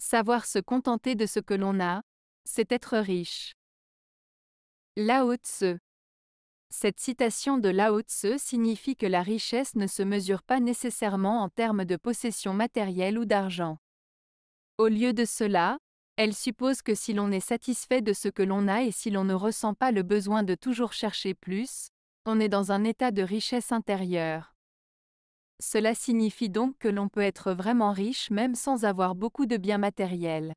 Savoir se contenter de ce que l'on a, c'est être riche. Lao Tse. Cette citation de Lao Tse signifie que la richesse ne se mesure pas nécessairement en termes de possession matérielle ou d'argent. Au lieu de cela, elle suppose que si l'on est satisfait de ce que l'on a et si l'on ne ressent pas le besoin de toujours chercher plus, on est dans un état de richesse intérieure. Cela signifie donc que l'on peut être vraiment riche même sans avoir beaucoup de biens matériels.